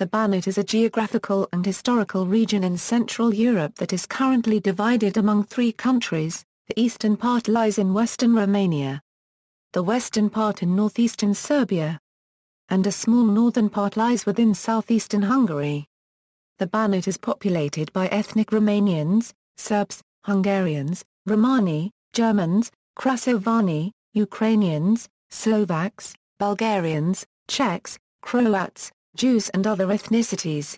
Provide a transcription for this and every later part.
The Banat is a geographical and historical region in Central Europe that is currently divided among three countries, the eastern part lies in western Romania, the western part in northeastern Serbia, and a small northern part lies within southeastern Hungary. The Banat is populated by ethnic Romanians, Serbs, Hungarians, Romani, Germans, Krasovani, Ukrainians, Slovaks, Bulgarians, Czechs, Croats, Jews and other ethnicities.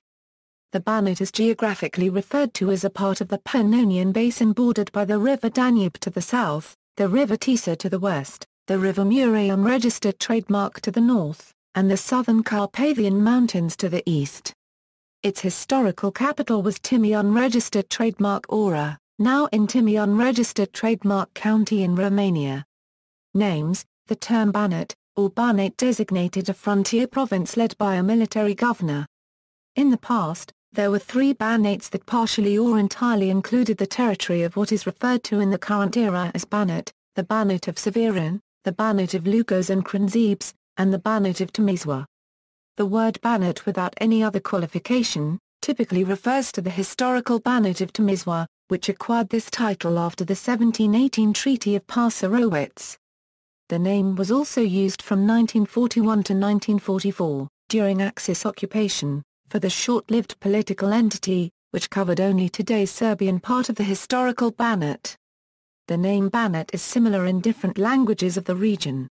The Banat is geographically referred to as a part of the Pannonian Basin bordered by the River Danube to the south, the River Tisa to the west, the River Murray unregistered trademark to the north, and the southern Carpathian Mountains to the east. Its historical capital was Timion unregistered trademark Aura, now in Timion unregistered trademark county in Romania. Names The term Banat, Albanate designated a frontier province led by a military governor. In the past, there were three banates that partially or entirely included the territory of what is referred to in the current era as Banat, the Banat of Severin, the Banat of Lugos and Kranzebes, and the Banat of Temeswar. The word Banat without any other qualification, typically refers to the historical Banat of Temeswar, which acquired this title after the 1718 Treaty of Passarowitz. The name was also used from 1941 to 1944, during Axis occupation, for the short-lived political entity, which covered only today's Serbian part of the historical Banat. The name Banat is similar in different languages of the region.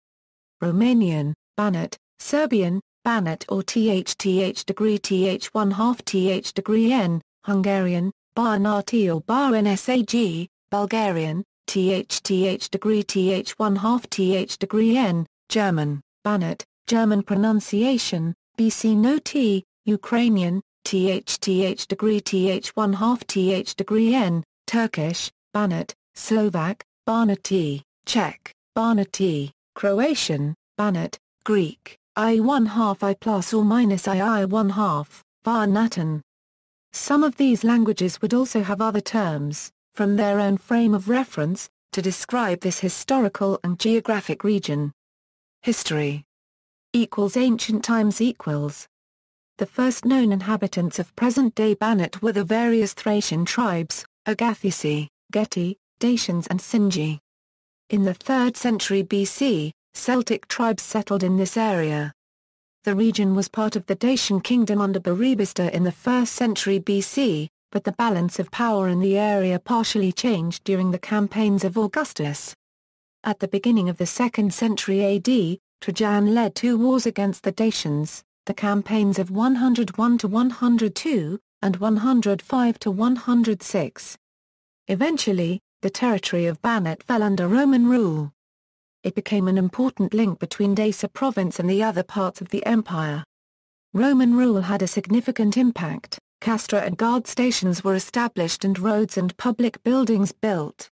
Romanian, Banat, Serbian, Banat or THTH degree TH1 half TH degree N, Hungarian, Barnati or Barnsag, Bulgarian, th th degree th 1 half th degree n, German, Banat, German pronunciation, BC no t, Ukrainian, th th degree th 1 half th degree n, Turkish, Banat, Slovak, Barnati, Czech, Barnati, Croatian, Banat, Greek, I 1 half I plus or minus I I 1 half, Varnatan. Some of these languages would also have other terms from their own frame of reference, to describe this historical and geographic region. History equals ancient times equals. The first known inhabitants of present-day Banat were the various Thracian tribes, Agathisi, Geti, Dacians and Sinji. In the 3rd century BC, Celtic tribes settled in this area. The region was part of the Dacian kingdom under Berebista in the 1st century BC, but the balance of power in the area partially changed during the campaigns of Augustus. At the beginning of the 2nd century AD, Trajan led two wars against the Dacians, the campaigns of 101 to 102, and 105 to 106. Eventually, the territory of Banat fell under Roman rule. It became an important link between Dacia province and the other parts of the empire. Roman rule had a significant impact, Castra and guard stations were established and roads and public buildings built.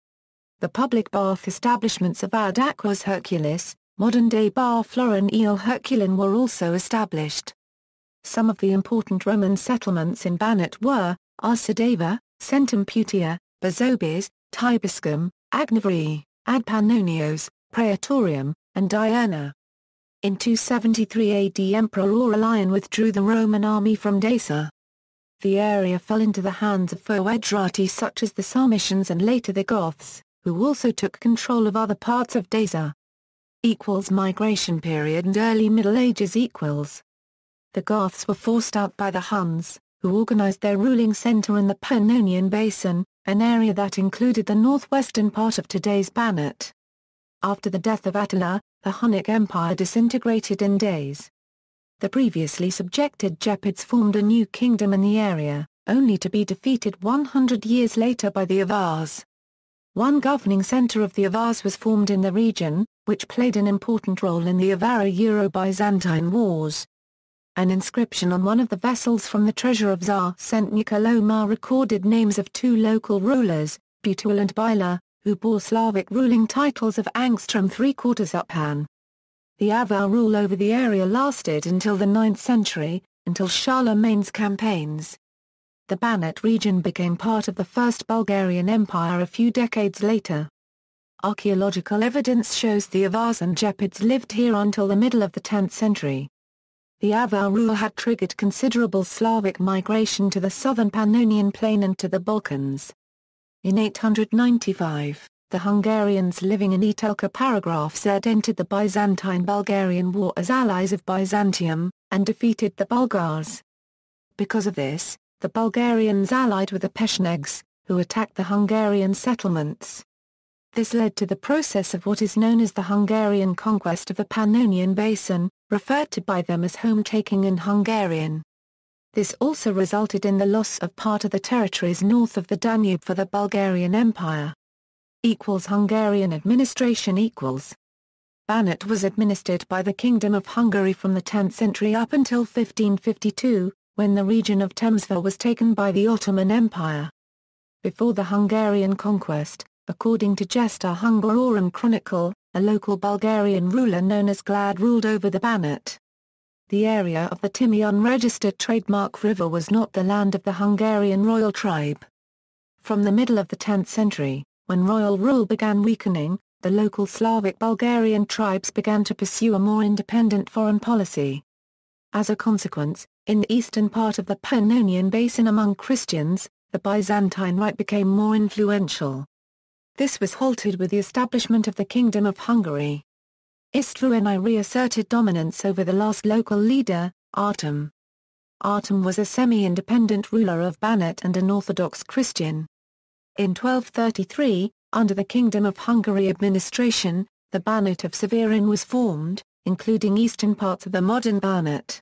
The public bath establishments of Ad Aquas Hercules, modern-day Bar Florin Il Herculin were also established. Some of the important Roman settlements in Banat were, Arsadeva, Centumputia, Bazobis, Tibiscum, Agnivri, Adpannonios, Praetorium, and Diana. In 273 AD Emperor Aurelian withdrew the Roman army from Dacia. The area fell into the hands of foedrati such as the Sarmatians and later the Goths, who also took control of other parts of Daza. Equals migration period and early Middle Ages equals. The Goths were forced out by the Huns, who organized their ruling center in the Pannonian Basin, an area that included the northwestern part of today's Banat. After the death of Attila, the Hunnic Empire disintegrated in days. The previously subjected Gepids formed a new kingdom in the area, only to be defeated 100 years later by the Avars. One governing center of the Avars was formed in the region, which played an important role in the Avaro-Euro-Byzantine Wars. An inscription on one of the vessels from the treasure of Tsar St. Nicoloma recorded names of two local rulers, Butul and Bila, who bore Slavic ruling titles of Angstrom three-quarters Uphan. The Avar rule over the area lasted until the 9th century, until Charlemagne's campaigns. The Banat region became part of the First Bulgarian Empire a few decades later. Archaeological evidence shows the Avars and Gepids lived here until the middle of the 10th century. The Avar rule had triggered considerable Slavic migration to the southern Pannonian plain and to the Balkans. In 895, the Hungarians living in Etelka said entered the Byzantine-Bulgarian War as allies of Byzantium, and defeated the Bulgars. Because of this, the Bulgarians allied with the Peshnegs, who attacked the Hungarian settlements. This led to the process of what is known as the Hungarian conquest of the Pannonian Basin, referred to by them as home-taking in Hungarian. This also resulted in the loss of part of the territories north of the Danube for the Bulgarian Empire equals Hungarian administration equals. Banat was administered by the Kingdom of Hungary from the 10th century up until 1552, when the region of Temesvar was taken by the Ottoman Empire. Before the Hungarian conquest, according to Jester Hungarorum Chronicle, a local Bulgarian ruler known as Glad ruled over the Banat. The area of the Timion registered trademark river was not the land of the Hungarian royal tribe. From the middle of the 10th century, when royal rule began weakening, the local Slavic Bulgarian tribes began to pursue a more independent foreign policy. As a consequence, in the eastern part of the Pannonian Basin among Christians, the Byzantine Rite became more influential. This was halted with the establishment of the Kingdom of Hungary. Istvan I reasserted dominance over the last local leader, Artem. Artem was a semi-independent ruler of Banat and an Orthodox Christian. In 1233, under the Kingdom of Hungary administration, the Banat of Severin was formed, including eastern parts of the modern Banat.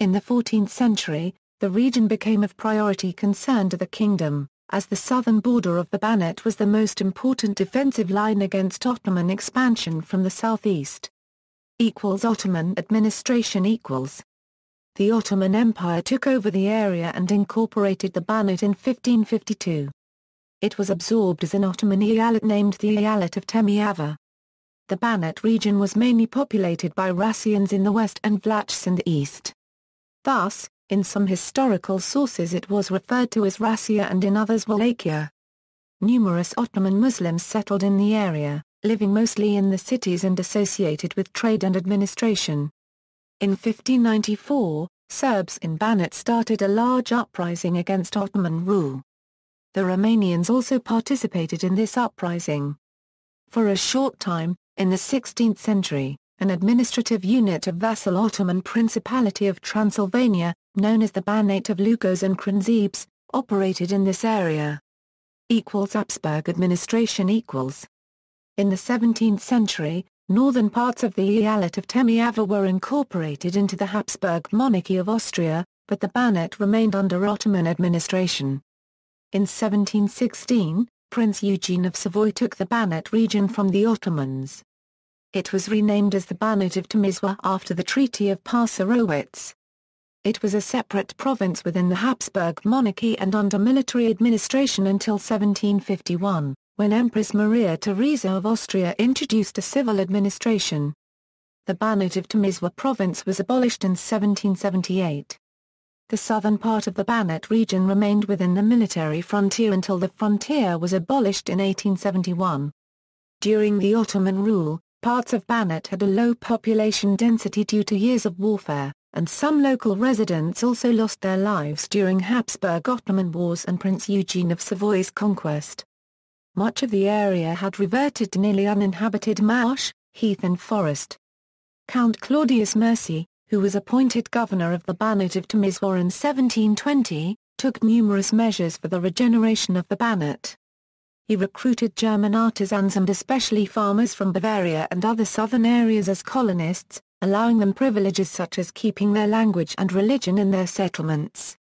In the 14th century, the region became of priority concern to the kingdom, as the southern border of the Banat was the most important defensive line against Ottoman expansion from the southeast. Equals Ottoman administration equals the Ottoman Empire took over the area and incorporated the Banat in 1552. It was absorbed as an Ottoman eyalet named the Eyalet of Temiava. The Banat region was mainly populated by Rassians in the west and Vlachs in the east. Thus, in some historical sources it was referred to as Rassia and in others Wallachia. Numerous Ottoman Muslims settled in the area, living mostly in the cities and associated with trade and administration. In 1594, Serbs in Banat started a large uprising against Ottoman rule. The Romanians also participated in this uprising. For a short time, in the 16th century, an administrative unit of vassal Ottoman Principality of Transylvania, known as the Banate of Lugos and Kranzibes, operated in this area. Equals Habsburg administration equals. In the 17th century, northern parts of the Eyalet of Temiava were incorporated into the Habsburg monarchy of Austria, but the Banate remained under Ottoman administration. In 1716, Prince Eugene of Savoy took the Banat region from the Ottomans. It was renamed as the Banat of Temizwa after the Treaty of Passarowitz. It was a separate province within the Habsburg monarchy and under military administration until 1751, when Empress Maria Theresa of Austria introduced a civil administration. The Banat of Temizwa province was abolished in 1778. The southern part of the Banat region remained within the military frontier until the frontier was abolished in 1871. During the Ottoman rule, parts of Banat had a low population density due to years of warfare, and some local residents also lost their lives during Habsburg-Ottoman wars and Prince Eugene of Savoy's conquest. Much of the area had reverted to nearly uninhabited marsh, heath and forest. Count Claudius Mercy, who was appointed governor of the Banat of Temeswar in 1720, took numerous measures for the regeneration of the Banat. He recruited German artisans and especially farmers from Bavaria and other southern areas as colonists, allowing them privileges such as keeping their language and religion in their settlements.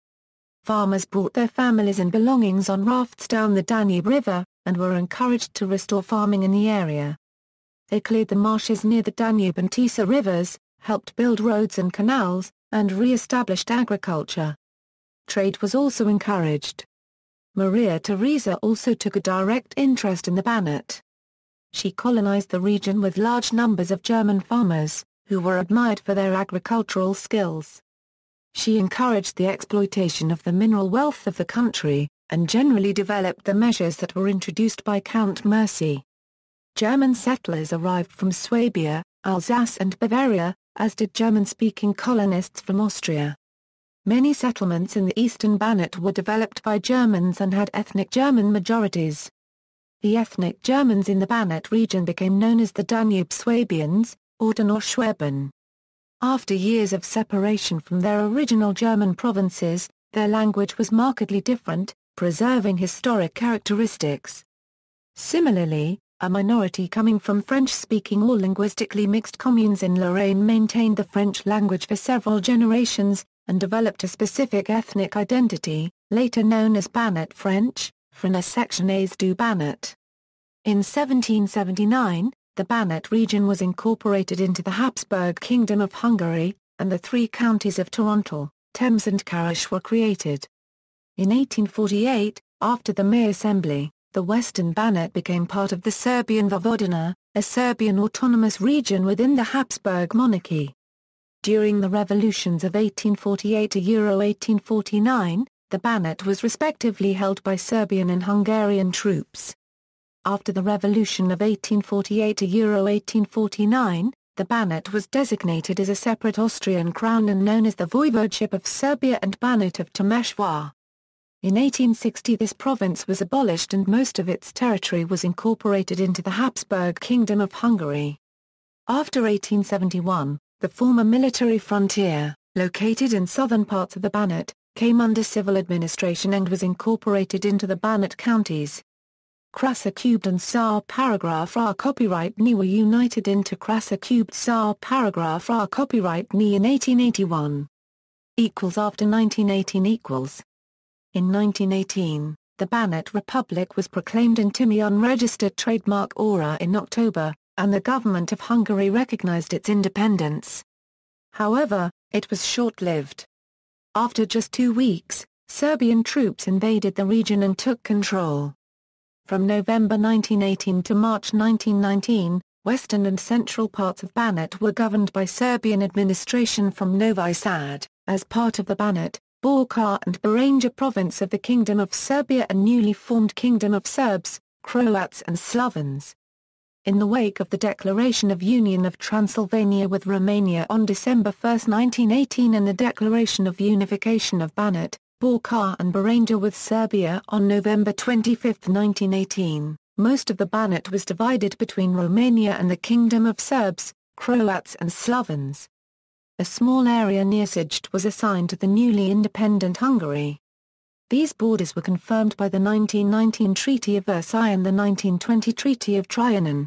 Farmers brought their families and belongings on rafts down the Danube River, and were encouraged to restore farming in the area. They cleared the marshes near the Danube and Tisa rivers, helped build roads and canals, and re-established agriculture. Trade was also encouraged. Maria Theresa also took a direct interest in the Banat. She colonized the region with large numbers of German farmers, who were admired for their agricultural skills. She encouraged the exploitation of the mineral wealth of the country, and generally developed the measures that were introduced by Count Mercy. German settlers arrived from Swabia, Alsace and Bavaria, as did German-speaking colonists from Austria. Many settlements in the eastern Banat were developed by Germans and had ethnic German majorities. The ethnic Germans in the Banat region became known as the Danube Swabians, or Schwaben. After years of separation from their original German provinces, their language was markedly different, preserving historic characteristics. Similarly, a minority coming from French-speaking or linguistically mixed communes in Lorraine maintained the French language for several generations, and developed a specific ethnic identity, later known as Banat French, Frena Section du Banat. In 1779, the Banat region was incorporated into the Habsburg Kingdom of Hungary, and the three counties of Toronto, Thames and Karash were created. In 1848, after the May Assembly, the Western Banat became part of the Serbian Vojvodina, a Serbian autonomous region within the Habsburg monarchy. During the revolutions of 1848 to Euro 1849, the Banat was respectively held by Serbian and Hungarian troops. After the revolution of 1848 to Euro 1849, the Banat was designated as a separate Austrian crown and known as the Voivodeship of Serbia and Banat of Temeswar. In 1860 this province was abolished and most of its territory was incorporated into the Habsburg Kingdom of Hungary. After 1871, the former military frontier, located in southern parts of the Banat, came under civil administration and was incorporated into the Banat counties. Krasa cubed and Tsar paragraph Ra copyright Ni were united into Krasa cubed Tsar paragraph Ra copyright Ni in 1881. Equals after 1918 equals. In 1918, the Banat Republic was proclaimed in Timian registered trademark aura in October, and the government of Hungary recognized its independence. However, it was short-lived. After just two weeks, Serbian troops invaded the region and took control. From November 1918 to March 1919, western and central parts of Banat were governed by Serbian administration from Novi Sad, as part of the Banat, Borkar and Baranja province of the Kingdom of Serbia and newly formed Kingdom of Serbs, Croats and Slovens. In the wake of the declaration of union of Transylvania with Romania on December 1, 1918 and the declaration of unification of Banat, Borkar and Baranja with Serbia on November 25, 1918, most of the Banat was divided between Romania and the Kingdom of Serbs, Croats and Slovens a small area near Sijt was assigned to the newly independent Hungary. These borders were confirmed by the 1919 Treaty of Versailles and the 1920 Treaty of Trianon.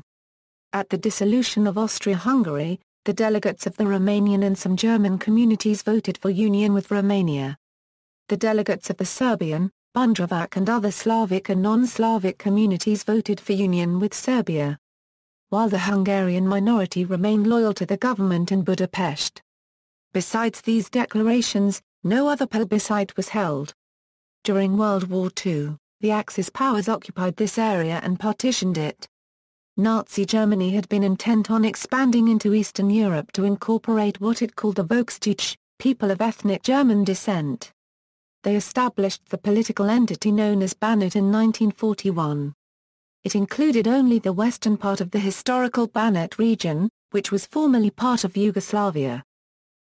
At the dissolution of Austria-Hungary, the delegates of the Romanian and some German communities voted for union with Romania. The delegates of the Serbian, Bundravac and other Slavic and non-Slavic communities voted for union with Serbia. While the Hungarian minority remained loyal to the government in Budapest, Besides these declarations, no other plebiscite was held. During World War II, the Axis powers occupied this area and partitioned it. Nazi Germany had been intent on expanding into Eastern Europe to incorporate what it called the Volksdeutsche, people of ethnic German descent. They established the political entity known as Banat in 1941. It included only the western part of the historical Banat region, which was formerly part of Yugoslavia.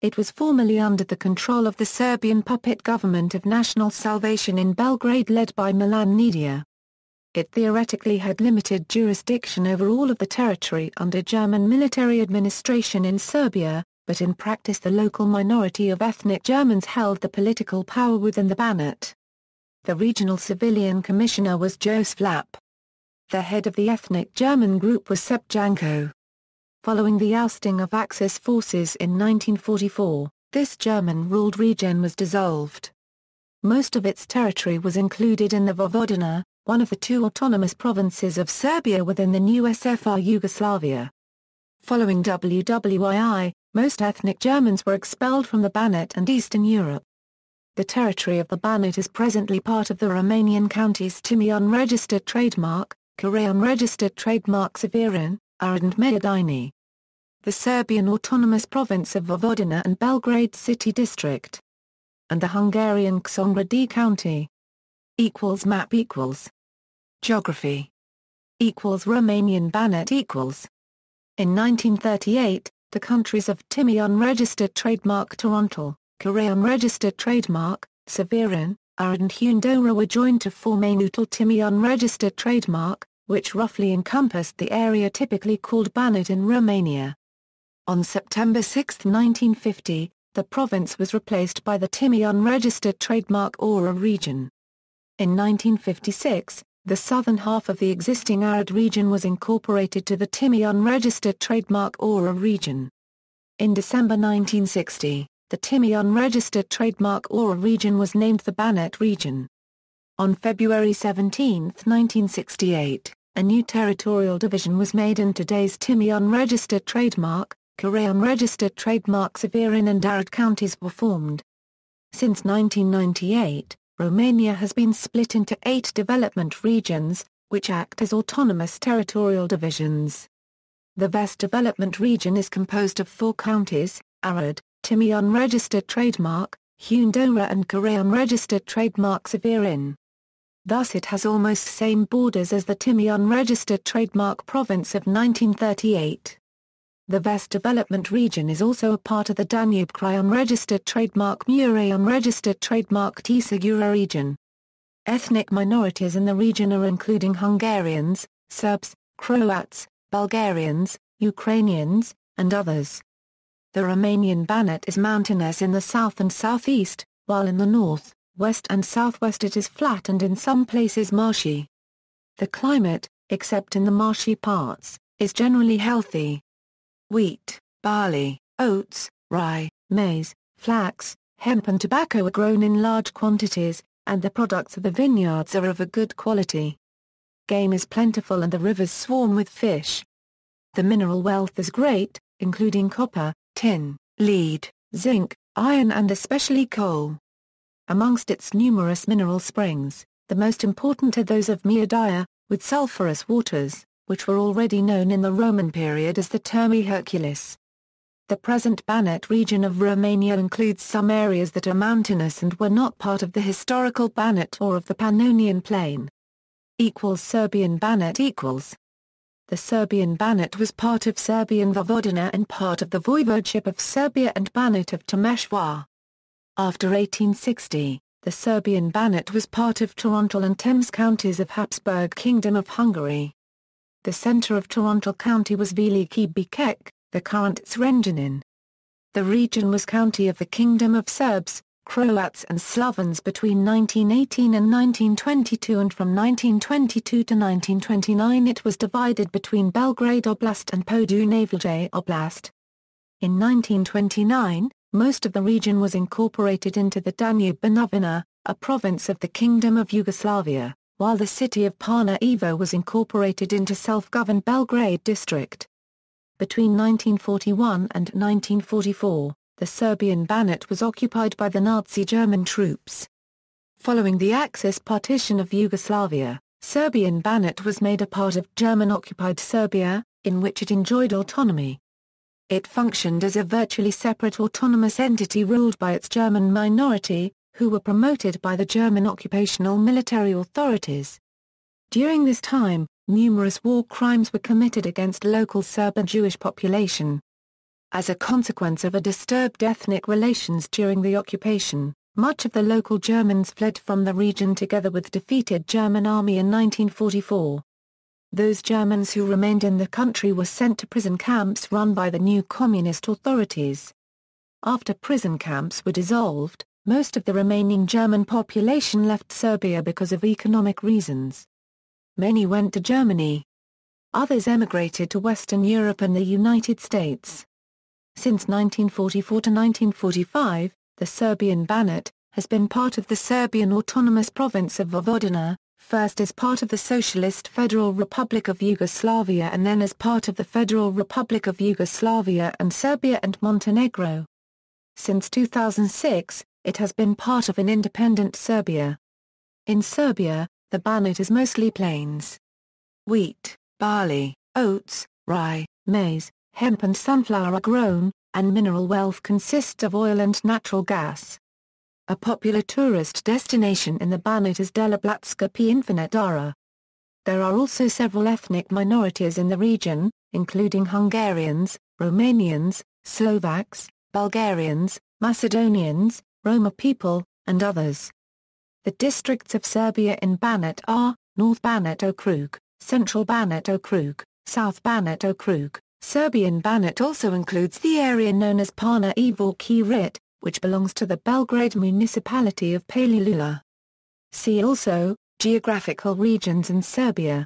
It was formerly under the control of the Serbian puppet government of National Salvation in Belgrade led by Milan Nedia. It theoretically had limited jurisdiction over all of the territory under German military administration in Serbia, but in practice the local minority of ethnic Germans held the political power within the Banat. The regional civilian commissioner was Josef Lapp. The head of the ethnic German group was Janko. Following the ousting of Axis forces in 1944, this German-ruled region was dissolved. Most of its territory was included in the Vojvodina, one of the two autonomous provinces of Serbia within the new SFR Yugoslavia. Following WWII, most ethnic Germans were expelled from the Banat and Eastern Europe. The territory of the Banat is presently part of the Romanian counties Timian Registered Trademark, Carayon Registered Trademark Severin, and Megadini. The Serbian Autonomous Province of Vojvodina and Belgrade City District. And the Hungarian Csongradi County. Equals map equals. Geography. Equals Romanian Banat equals. In 1938, the countries of Timi unregistered trademark Toronto, Korea unregistered trademark, Severin, Arad and Hundora were joined to form a Nutal Timmy unregistered trademark, which roughly encompassed the area typically called Banat in Romania. On September 6, 1950, the province was replaced by the Timian registered trademark Aura region. In 1956, the southern half of the existing Arad region was incorporated to the Timian registered trademark Aura region. In December 1960, the Timian registered trademark Aura region was named the Banat region. On February 17, 1968, a new territorial division was made in today's Timi unregistered trademark, Karay unregistered trademarks of and Arad counties were formed. Since 1998, Romania has been split into eight development regions, which act as autonomous territorial divisions. The Vest Development Region is composed of four counties, Arad, Timi unregistered trademark, Hundora and Karay unregistered Trademark, of thus it has almost same borders as the Timian registered trademark province of 1938. The Vest Development Region is also a part of the Danube Crayon Registered Trademark Murayon Registered Trademark Tisagura region. Ethnic minorities in the region are including Hungarians, Serbs, Croats, Bulgarians, Ukrainians, and others. The Romanian Banat is mountainous in the south and southeast, while in the north, West and southwest it is flat and in some places marshy. The climate, except in the marshy parts, is generally healthy. Wheat, barley, oats, rye, maize, flax, hemp and tobacco are grown in large quantities, and the products of the vineyards are of a good quality. Game is plentiful and the rivers swarm with fish. The mineral wealth is great, including copper, tin, lead, zinc, iron and especially coal. Amongst its numerous mineral springs, the most important are those of Meodia, with sulfurous waters, which were already known in the Roman period as the Terme Herculis. The present Banat region of Romania includes some areas that are mountainous and were not part of the historical Banat or of the Pannonian Plain. Equals Serbian Banat equals. The Serbian Banat was part of Serbian Vojvodina and part of the voivodeship of Serbia and Banat of Temeschwar. After 1860, the Serbian Banat was part of Toronto and Thames counties of Habsburg Kingdom of Hungary. The centre of Toronto County was Veliki Bikek, the current Zrenjanin. The region was county of the Kingdom of Serbs, Croats and Slovens between 1918 and 1922 and from 1922 to 1929 it was divided between Belgrade Oblast and Podunavlje Oblast. In 1929, most of the region was incorporated into the Danube-Banovina, a province of the Kingdom of Yugoslavia, while the city of Panaevo was incorporated into self-governed Belgrade district. Between 1941 and 1944, the Serbian Banat was occupied by the Nazi German troops. Following the Axis partition of Yugoslavia, Serbian Banat was made a part of German-occupied Serbia, in which it enjoyed autonomy. It functioned as a virtually separate autonomous entity ruled by its German minority, who were promoted by the German occupational military authorities. During this time, numerous war crimes were committed against local Serb and Jewish population. As a consequence of a disturbed ethnic relations during the occupation, much of the local Germans fled from the region together with defeated German army in 1944 those Germans who remained in the country were sent to prison camps run by the new communist authorities. After prison camps were dissolved, most of the remaining German population left Serbia because of economic reasons. Many went to Germany. Others emigrated to Western Europe and the United States. Since 1944 to 1945, the Serbian Banat, has been part of the Serbian autonomous province of Vojvodina, first as part of the Socialist Federal Republic of Yugoslavia and then as part of the Federal Republic of Yugoslavia and Serbia and Montenegro. Since 2006, it has been part of an independent Serbia. In Serbia, the Banat is mostly plains. Wheat, barley, oats, rye, maize, hemp and sunflower are grown, and mineral wealth consists of oil and natural gas. A popular tourist destination in the Banat is Delablatska p Infinitara. There are also several ethnic minorities in the region, including Hungarians, Romanians, Slovaks, Bulgarians, Macedonians, Roma people, and others. The districts of Serbia in Banat are, North Banat Okrug, Central Banat Okrug, South Banat Okrug. Serbian Banat also includes the area known as Pana Ivorki Rit, which belongs to the Belgrade municipality of Palilula. See also, Geographical regions in Serbia.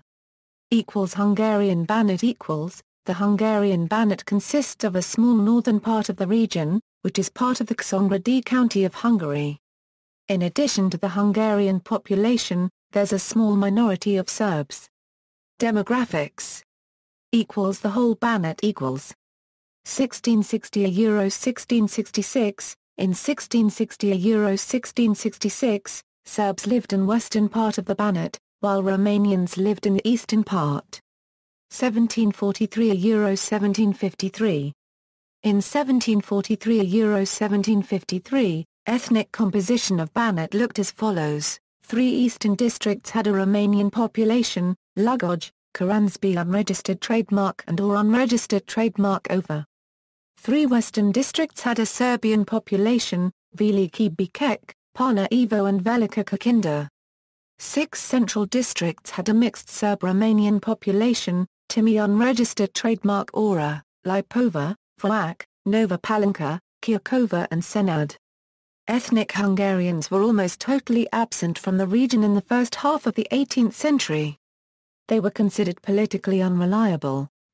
Equals Hungarian Banat equals, the Hungarian Banat consists of a small northern part of the region, which is part of the Csongradi county of Hungary. In addition to the Hungarian population, there's a small minority of Serbs. Demographics equals the whole Banat equals 1660 a Euro 1666, in 1660 1666, Serbs lived in western part of the Banat, while Romanians lived in the eastern part. 1743 Euro 1753 In 1743 Euro 1753, ethnic composition of Banat looked as follows. Three eastern districts had a Romanian population, Lugoj, Karansby unregistered trademark and or unregistered trademark over three western districts had a Serbian population, Veliki Pana Parnaevo and Velika Kikinda. Six central districts had a mixed Serb-Romanian population, Timi unregistered trademark Aura, Lipova, Vlach, Nova Palanka, Kiyakova and Senad. Ethnic Hungarians were almost totally absent from the region in the first half of the 18th century. They were considered politically unreliable,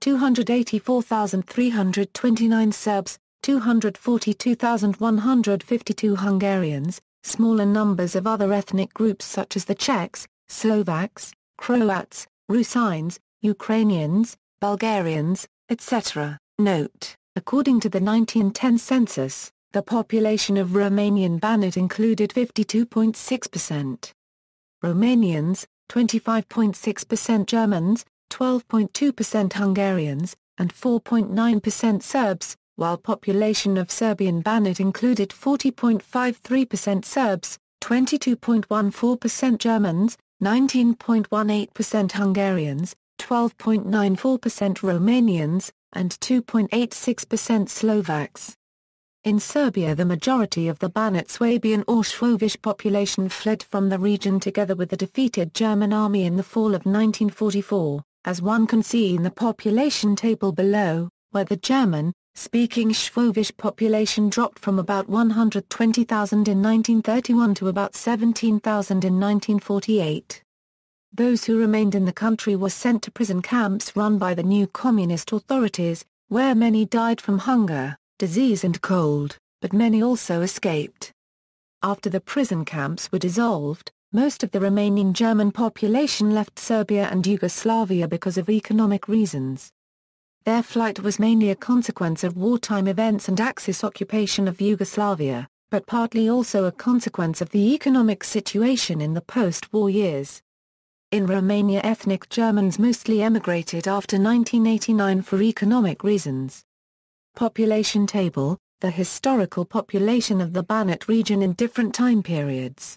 284,329 Serbs, 242,152 Hungarians, smaller numbers of other ethnic groups such as the Czechs, Slovaks, Croats, Rusines, Ukrainians, Bulgarians, etc. Note, according to the 1910 census, the population of Romanian Banat included 52.6%. Romanians, 25.6% Germans, 12.2% Hungarians, and 4.9% Serbs, while population of Serbian Banat included 40.53% Serbs, 22.14% Germans, 19.18% Hungarians, 12.94% Romanians, and 2.86% Slovaks. In Serbia the majority of the Banat Swabian or Schwabish population fled from the region together with the defeated German army in the fall of 1944 as one can see in the population table below, where the German-speaking Schwabish population dropped from about 120,000 in 1931 to about 17,000 in 1948. Those who remained in the country were sent to prison camps run by the new communist authorities, where many died from hunger, disease and cold, but many also escaped. After the prison camps were dissolved, most of the remaining German population left Serbia and Yugoslavia because of economic reasons. Their flight was mainly a consequence of wartime events and Axis occupation of Yugoslavia, but partly also a consequence of the economic situation in the post-war years. In Romania ethnic Germans mostly emigrated after 1989 for economic reasons. Population table, the historical population of the Banat region in different time periods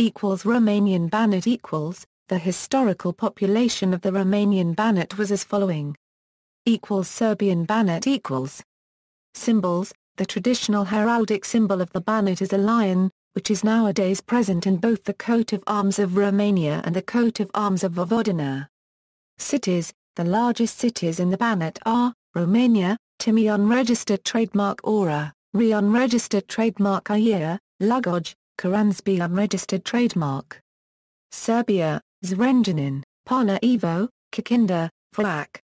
equals Romanian Banat equals, the historical population of the Romanian Banat was as following. Equals Serbian Banat equals. Symbols, the traditional heraldic symbol of the Banat is a lion, which is nowadays present in both the coat of arms of Romania and the coat of arms of Vojvodina. Cities, the largest cities in the Banat are, Romania, Timion registered trademark Aura, Rion registered trademark Aia, Lugoj, Karansby unregistered trademark. Serbia, Zrenjanin, Parnaevo, Kikinda, Vlak,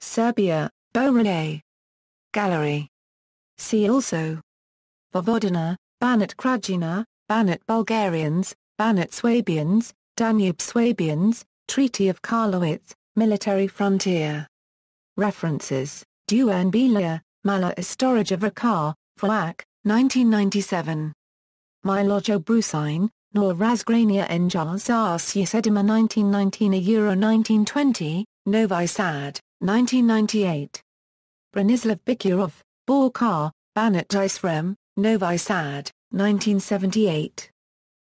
Serbia, Borele. Gallery. See also. Vojvodina, Banat Krajina, Banat Bulgarians, Banat Swabians, Danube Swabians, Treaty of Karlowitz, Military Frontier. References, Duan Bila, Mala Istorija Vakar, Vlach, 1997. Milojo Brusine, nor Razgrania Njar Sedima 1919 a Euro 1920, Novi Sad, 1998. Branislav Bikurov, Borkar, Banat Isrem, Novi Sad, 1978.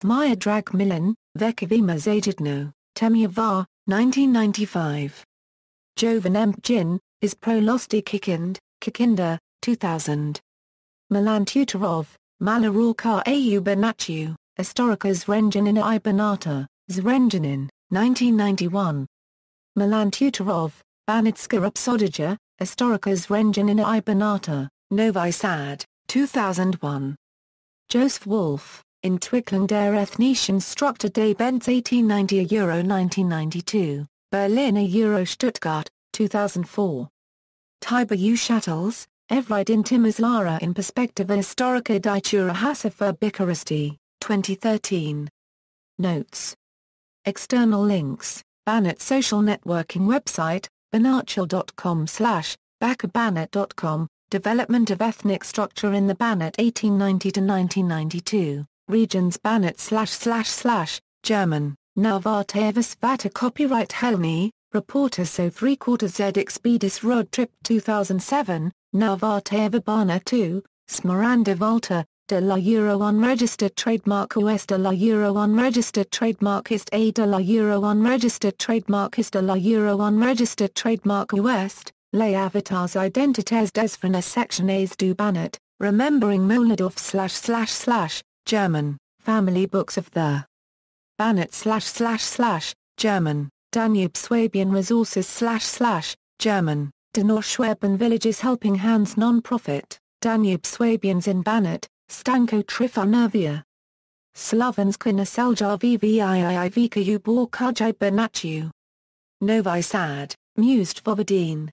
Maya Dragmilin, Vekavima Zajedno, Temyavar, 1995. Jovan M. Jin, Is Prolosti Kikind, Kikinda, 2000. Milan Tutorov, Malarulkar Ayubanatu, Historicas Renjanin Ibanata, Zrenjanin, 1991. Milan Tutorov, Banitska Rhapsodija, Historicas Renjanin Ibanata, Novi Sad, 2001. Joseph Wolf, In der ethnischen Struktur des Bents 1890 Euro 1992, Berliner Euro Stuttgart, 2004. Tiber U. Shuttles, Evridin Lara in Perspectiva Historica Ditura Hasifa Bikaristi, 2013. Notes. External links, Banat social networking website, banachel.com slash, bakabanat.com, Development of Ethnic Structure in the Banat 1890-1992, Regions Banat slash slash slash, German, Narvatevis Vata Copyright Helmi, Reporter So 3 quarter Z Expedis Road Trip 2007, Novata Vibana 2, Smiranda Volta, de la Euro Unregistered Trademark US de la Euro Unregistered Trademark Ist A de la Euro Unregistered Trademark Ist de la Euro Unregistered Trademark US, Les Avatars Identités des Venesection du Banat, Remembering Molotov slash slash slash, German, Family Books of the Banat slash slash slash, German, Danube Swabian Resources slash slash, German Donauschwaben Villages Helping Hands Non-Profit, Danube Swabians in Banat, Stanko Trifunervia. Slovenskina naselja V V I I I vika uborkaji banachu. Novi Sad, Mused Vojvodin,